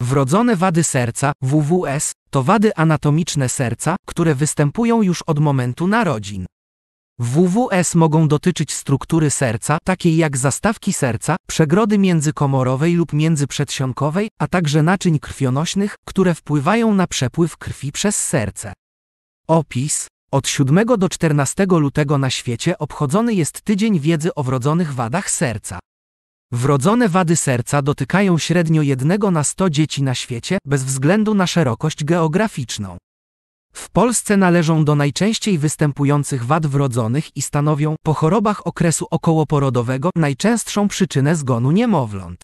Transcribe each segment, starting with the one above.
Wrodzone wady serca, WWS, to wady anatomiczne serca, które występują już od momentu narodzin. WWS mogą dotyczyć struktury serca, takiej jak zastawki serca, przegrody międzykomorowej lub międzyprzedsionkowej, a także naczyń krwionośnych, które wpływają na przepływ krwi przez serce. Opis Od 7 do 14 lutego na świecie obchodzony jest Tydzień Wiedzy o Wrodzonych Wadach Serca. Wrodzone wady serca dotykają średnio jednego na 100 dzieci na świecie, bez względu na szerokość geograficzną. W Polsce należą do najczęściej występujących wad wrodzonych i stanowią po chorobach okresu okołoporodowego najczęstszą przyczynę zgonu niemowląt.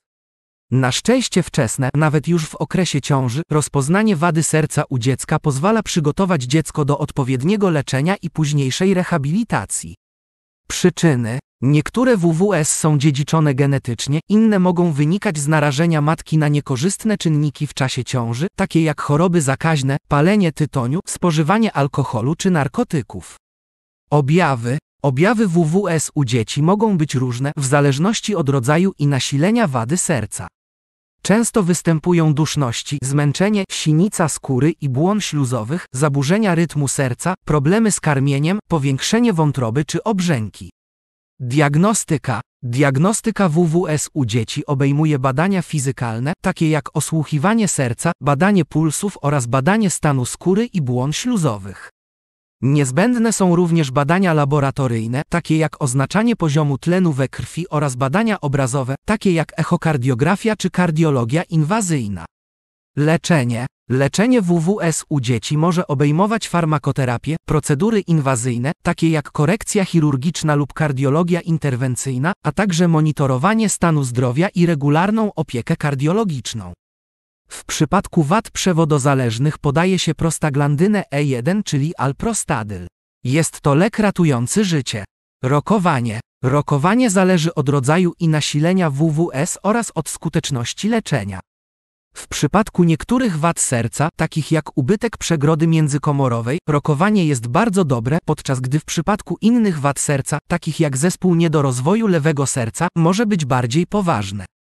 Na szczęście wczesne, nawet już w okresie ciąży, rozpoznanie wady serca u dziecka pozwala przygotować dziecko do odpowiedniego leczenia i późniejszej rehabilitacji. Przyczyny Niektóre WWS są dziedziczone genetycznie, inne mogą wynikać z narażenia matki na niekorzystne czynniki w czasie ciąży, takie jak choroby zakaźne, palenie tytoniu, spożywanie alkoholu czy narkotyków. Objawy Objawy WWS u dzieci mogą być różne w zależności od rodzaju i nasilenia wady serca. Często występują duszności, zmęczenie, sinica skóry i błon śluzowych, zaburzenia rytmu serca, problemy z karmieniem, powiększenie wątroby czy obrzęki. Diagnostyka. Diagnostyka WWS u dzieci obejmuje badania fizykalne, takie jak osłuchiwanie serca, badanie pulsów oraz badanie stanu skóry i błon śluzowych. Niezbędne są również badania laboratoryjne, takie jak oznaczanie poziomu tlenu we krwi oraz badania obrazowe, takie jak echokardiografia czy kardiologia inwazyjna. Leczenie. Leczenie WWS u dzieci może obejmować farmakoterapię, procedury inwazyjne, takie jak korekcja chirurgiczna lub kardiologia interwencyjna, a także monitorowanie stanu zdrowia i regularną opiekę kardiologiczną. W przypadku wad przewodozależnych podaje się prostaglandynę E1, czyli alprostadyl. Jest to lek ratujący życie. Rokowanie. Rokowanie zależy od rodzaju i nasilenia WWS oraz od skuteczności leczenia. W przypadku niektórych wad serca, takich jak ubytek przegrody międzykomorowej, rokowanie jest bardzo dobre, podczas gdy w przypadku innych wad serca, takich jak zespół niedorozwoju lewego serca, może być bardziej poważne.